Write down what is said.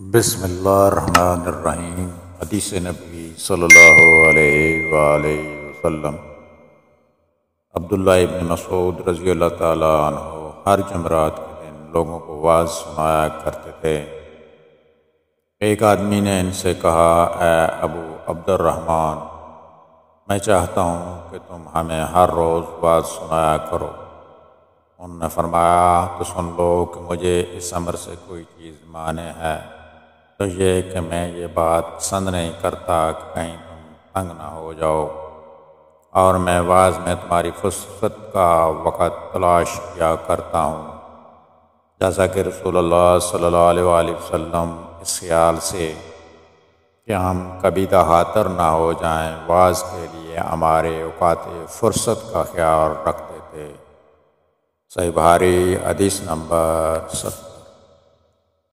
بسم اللہ الرحمن الرحیم حدیث نبی صلی اللہ علیہ وآلہ وسلم عبداللہ ابن مسعود رضی اللہ تعالیٰ عنہ ہر جمرات کے دن لوگوں کو واز سنایا کرتے تھے ایک آدمی نے ان سے کہا اے ابو عبد الرحمن میں چاہتا ہوں کہ تم ہمیں ہر روز واز سنایا کرو انہوں نے فرمایا تو سن لو کہ مجھے اس عمر سے کوئی چیز مانے ہے تو یہ کہ میں یہ بات پسند نہیں کرتا کہ کہیں تم تنگ نہ ہو جاؤ اور میں بعض میں تمہاری فرصت کا وقت تلاش کیا کرتا ہوں جیسا کہ رسول اللہ صلی اللہ علیہ وآلہ وسلم اس خیال سے کہ ہم کبھی دہاتر نہ ہو جائیں بعض کے لیے ہمارے اوقات فرصت کا خیال رکھتے تھے صحیح بھاری حدیث نمبر ستر